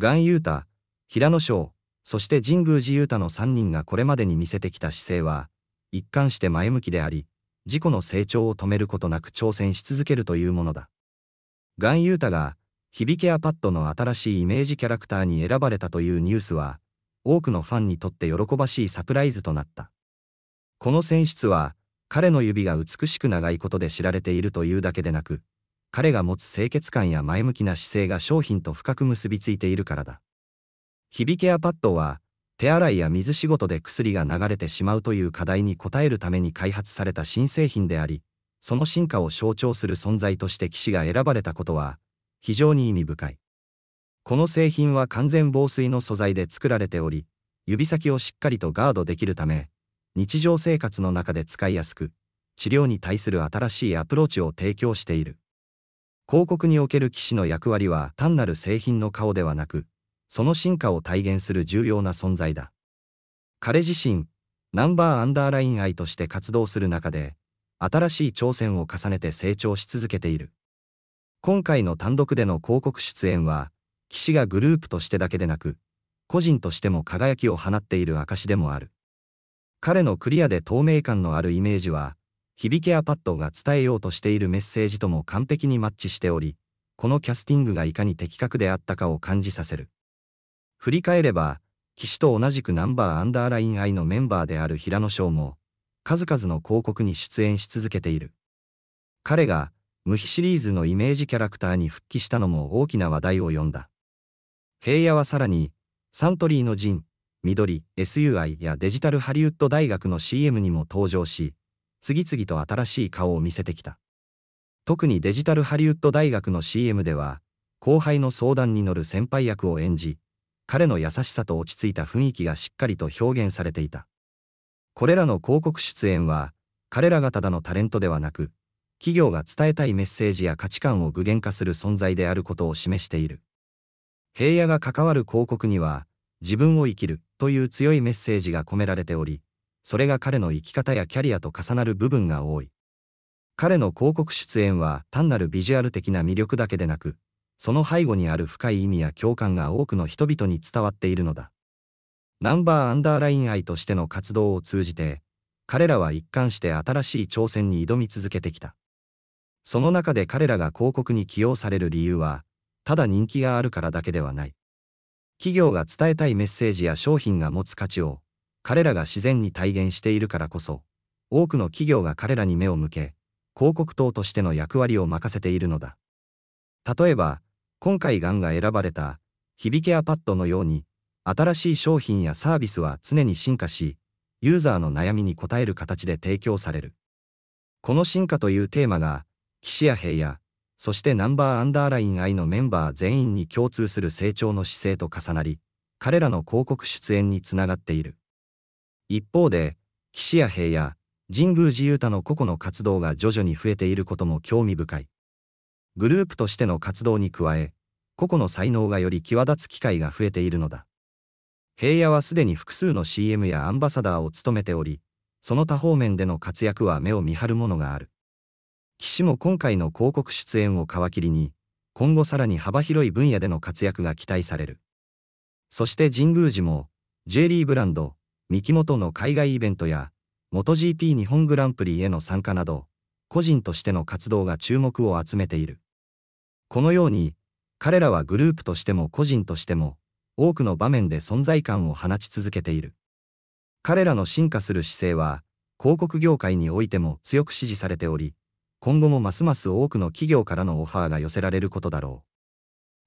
岩優太、平野翔、そして神宮寺優太の3人がこれまでに見せてきた姿勢は、一貫して前向きであり、自己の成長を止めることなく挑戦し続けるというものだ。岩優太が、響けアパッドの新しいイメージキャラクターに選ばれたというニュースは、多くのファンにとって喜ばしいサプライズとなった。この選出は、彼の指が美しく長いことで知られているというだけでなく、彼が持つ清潔感や前向きな姿勢が商品と深く結びついているからだ。日ビケアパッドは、手洗いや水仕事で薬が流れてしまうという課題に応えるために開発された新製品であり、その進化を象徴する存在として騎士が選ばれたことは、非常に意味深い。この製品は完全防水の素材で作られており、指先をしっかりとガードできるため、日常生活の中で使いやすく、治療に対する新しいアプローチを提供している。広告における騎士の役割は単なる製品の顔ではなく、その進化を体現する重要な存在だ。彼自身、ナンバーアンダーライン愛として活動する中で、新しい挑戦を重ねて成長し続けている。今回の単独での広告出演は、騎士がグループとしてだけでなく、個人としても輝きを放っている証でもある。彼のクリアで透明感のあるイメージは、響けアパッドが伝えようとしているメッセージとも完璧にマッチしており、このキャスティングがいかに的確であったかを感じさせる。振り返れば、岸と同じくナンバーアンダーライン愛のメンバーである平野翔も、数々の広告に出演し続けている。彼が、無比シリーズのイメージキャラクターに復帰したのも大きな話題を呼んだ。平野はさらに、サントリーのジン、緑、SUI やデジタルハリウッド大学の CM にも登場し、次々と新しい顔を見せてきた。特にデジタルハリウッド大学の CM では、後輩の相談に乗る先輩役を演じ、彼の優しさと落ち着いた雰囲気がしっかりと表現されていた。これらの広告出演は、彼らがただのタレントではなく、企業が伝えたいメッセージや価値観を具現化する存在であることを示している。平野が関わる広告には、自分を生きるという強いメッセージが込められており、それが彼の生き方やキャリアと重なる部分が多い。彼の広告出演は単なるビジュアル的な魅力だけでなく、その背後にある深い意味や共感が多くの人々に伝わっているのだ。ナンバーアンダーライン愛としての活動を通じて、彼らは一貫して新しい挑戦に挑み続けてきた。その中で彼らが広告に起用される理由は、ただ人気があるからだけではない。企業が伝えたいメッセージや商品が持つ価値を彼らが自然に体現しているからこそ、多くの企業が彼らに目を向け、広告塔としての役割を任せているのだ。例えば、今回ガンが選ばれた、響ケアパッドのように、新しい商品やサービスは常に進化し、ユーザーの悩みに応える形で提供される。この進化というテーマが、岸や兵や、そしてナンバーアンダーライン I のメンバー全員に共通する成長の姿勢と重なり、彼らの広告出演につながっている。一方で、岸や平や神宮寺雄太の個々の活動が徐々に増えていることも興味深い。グループとしての活動に加え、個々の才能がより際立つ機会が増えているのだ。平野はすでに複数の CM やアンバサダーを務めており、その他方面での活躍は目を見張るものがある。岸も今回の広告出演を皮切りに、今後さらに幅広い分野での活躍が期待される。そして神宮寺も、ジリーブランド、三木本の海外イベントや、MotoGP 日本グランプリへの参加など、個人としての活動が注目を集めている。このように、彼らはグループとしても個人としても、多くの場面で存在感を放ち続けている。彼らの進化する姿勢は、広告業界においても強く支持されており、今後もますます多くの企業からのオファーが寄せられることだろう。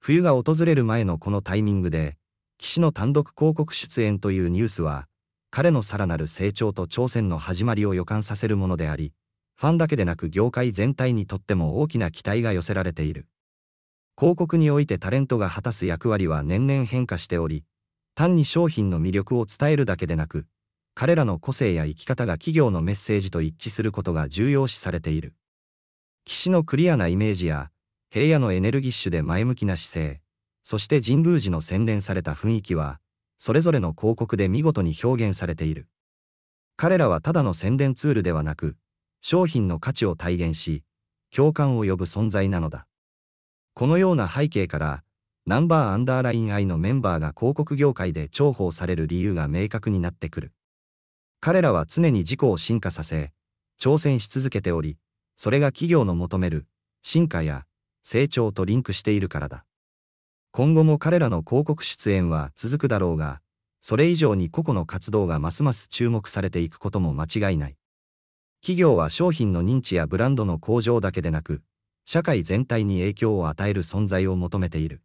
冬が訪れる前のこのタイミングで、岸の単独広告出演というニュースは、彼のさらなる成長と挑戦の始まりを予感させるものであり、ファンだけでなく業界全体にとっても大きな期待が寄せられている。広告においてタレントが果たす役割は年々変化しており、単に商品の魅力を伝えるだけでなく、彼らの個性や生き方が企業のメッセージと一致することが重要視されている。岸のクリアなイメージや、平野のエネルギッシュで前向きな姿勢、そして神宮寺の洗練された雰囲気は、それぞれの広告で見事に表現されている。彼らはただの宣伝ツールではなく、商品の価値を体現し、共感を呼ぶ存在なのだ。このような背景から、ナンバーアンダーライン I のメンバーが広告業界で重宝される理由が明確になってくる。彼らは常に自己を進化させ、挑戦し続けており、それが企業の求める進化や成長とリンクしているからだ。今後も彼らの広告出演は続くだろうが、それ以上に個々の活動がますます注目されていくことも間違いない。企業は商品の認知やブランドの向上だけでなく、社会全体に影響を与える存在を求めている。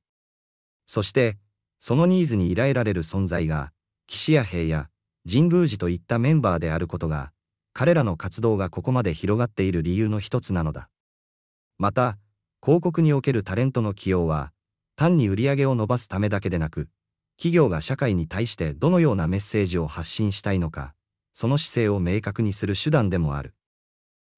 そして、そのニーズに依頼られる存在が、岸谷兵や神宮寺といったメンバーであることが、彼らの活動がここまで広がっている理由の一つなのだ。また、広告におけるタレントの起用は、単に売り上げを伸ばすためだけでなく、企業が社会に対してどのようなメッセージを発信したいのか、その姿勢を明確にする手段でもある。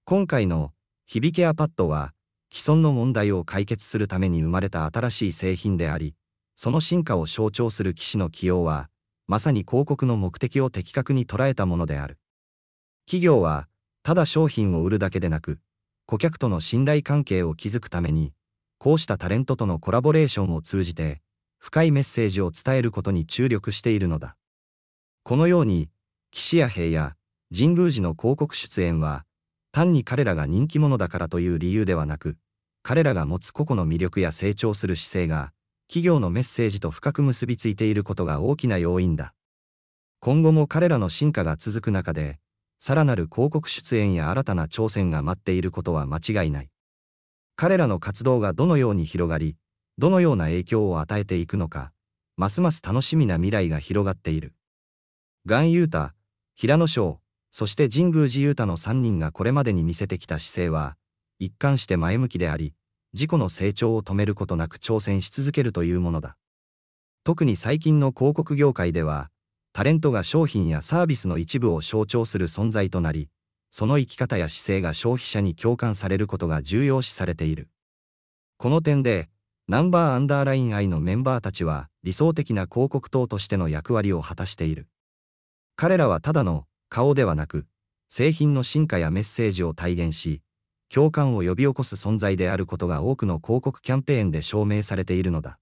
今回の響ケアパッドは、既存の問題を解決するために生まれた新しい製品であり、その進化を象徴する騎士の起用は、まさに広告の目的を的確に捉えたものである。企業は、ただ商品を売るだけでなく、顧客との信頼関係を築くために、こうしたタレントとのコラボレーションを通じて、深いメッセージを伝えることに注力しているのだ。このように、岸谷平や神宮寺の広告出演は、単に彼らが人気者だからという理由ではなく、彼らが持つ個々の魅力や成長する姿勢が、企業のメッセージと深く結びついていることが大きな要因だ。今後も彼らの進化が続く中で、さらなる広告出演や新たな挑戦が待っていることは間違いない。彼らの活動がどのように広がり、どのような影響を与えていくのか、ますます楽しみな未来が広がっている。ガンユータ、平野翔、そして神宮寺ユータの3人がこれまでに見せてきた姿勢は、一貫して前向きであり、自己の成長を止めることなく挑戦し続けるというものだ。特に最近の広告業界では、タレントが商品やサービスの一部を象徴する存在となり、その生き方や姿勢が消費者に共感されることが重要視されている。この点で、ナンバーアンダーライン I のメンバーたちは理想的な広告塔としての役割を果たしている。彼らはただの顔ではなく、製品の進化やメッセージを体現し、共感を呼び起こす存在であることが多くの広告キャンペーンで証明されているのだ。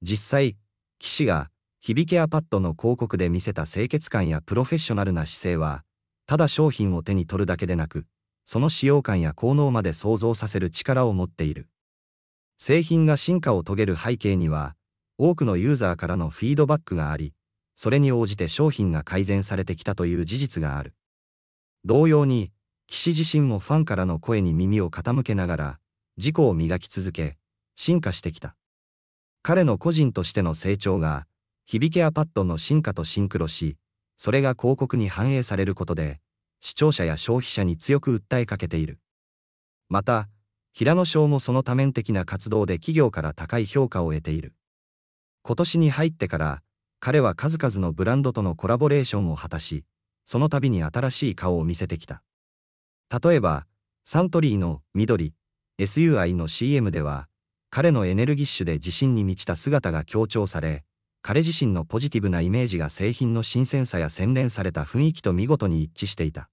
実際、騎士が、響ケアパッドの広告で見せた清潔感やプロフェッショナルな姿勢は、ただ商品を手に取るだけでなく、その使用感や効能まで想像させる力を持っている。製品が進化を遂げる背景には、多くのユーザーからのフィードバックがあり、それに応じて商品が改善されてきたという事実がある。同様に、騎士自身もファンからの声に耳を傾けながら、自己を磨き続け、進化してきた。彼の個人としての成長が、響けアパッドの進化とシンクロし、それが広告に反映されることで、視聴者や消費者に強く訴えかけている。また、平野賞もその多面的な活動で企業から高い評価を得ている。今年に入ってから、彼は数々のブランドとのコラボレーションを果たし、その度に新しい顔を見せてきた。例えば、サントリーの緑、SUI の CM では、彼のエネルギッシュで自信に満ちた姿が強調され、彼自身のポジティブなイメージが製品の新鮮さや洗練された雰囲気と見事に一致していた。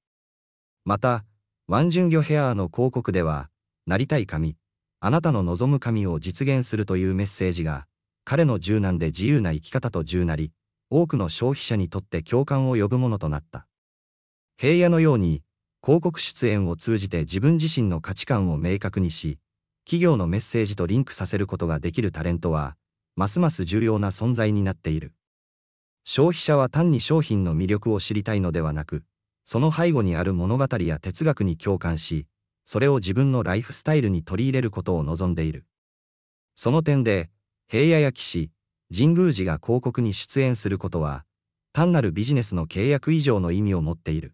また、ワンジュンギョヘアーの広告では、なりたい髪、あなたの望む髪を実現するというメッセージが、彼の柔軟で自由な生き方と柔なり、多くの消費者にとって共感を呼ぶものとなった。平野のように、広告出演を通じて自分自身の価値観を明確にし、企業のメッセージとリンクさせることができるタレントは、ますます重要な存在になっている。消費者は単に商品の魅力を知りたいのではなく、その背後にある物語や哲学に共感し、それを自分のライフスタイルに取り入れることを望んでいる。その点で、平野や騎士、神宮寺が広告に出演することは、単なるビジネスの契約以上の意味を持っている。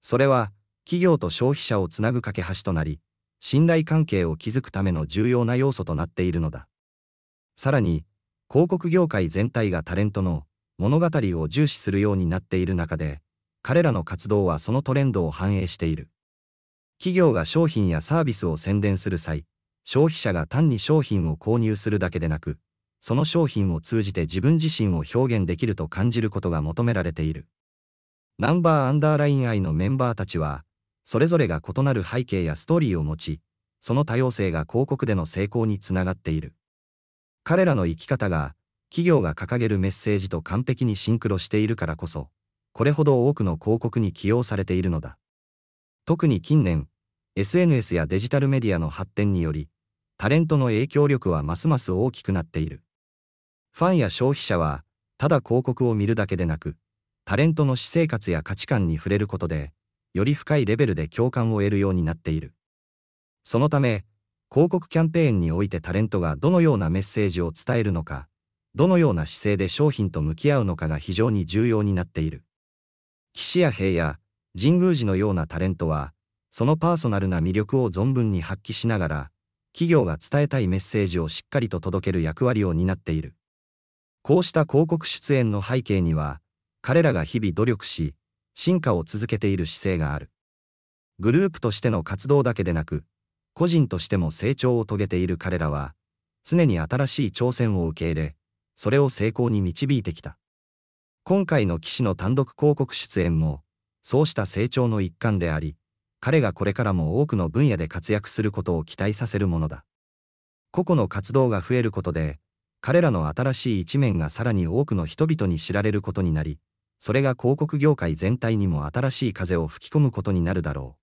それは、企業と消費者をつなぐ架け橋となり、信頼関係を築くための重要な要素となっているのだ。さらに、広告業界全体がタレントの物語を重視するようになっている中で、彼らの活動はそのトレンドを反映している。企業が商品やサービスを宣伝する際、消費者が単に商品を購入するだけでなく、その商品を通じて自分自身を表現できると感じることが求められている。ナンバーアンダーライン愛のメンバーたちは、それぞれが異なる背景やストーリーを持ち、その多様性が広告での成功につながっている。彼らの生き方が、企業が掲げるメッセージと完璧にシンクロしているからこそ、これほど多くの広告に起用されているのだ。特に近年、SNS やデジタルメディアの発展により、タレントの影響力はますます大きくなっている。ファンや消費者は、ただ広告を見るだけでなく、タレントの私生活や価値観に触れることで、より深いレベルで共感を得るようになっている。そのため、広告キャンペーンにおいてタレントがどのようなメッセージを伝えるのか、どのような姿勢で商品と向き合うのかが非常に重要になっている。岸や平や神宮寺のようなタレントは、そのパーソナルな魅力を存分に発揮しながら、企業が伝えたいメッセージをしっかりと届ける役割を担っている。こうした広告出演の背景には、彼らが日々努力し、進化を続けている姿勢がある。グループとしての活動だけでなく、個人としても成長を遂げている彼らは、常に新しい挑戦を受け入れ、それを成功に導いてきた。今回の騎士の単独広告出演も、そうした成長の一環であり、彼がこれからも多くの分野で活躍することを期待させるものだ。個々の活動が増えることで、彼らの新しい一面がさらに多くの人々に知られることになり、それが広告業界全体にも新しい風を吹き込むことになるだろう。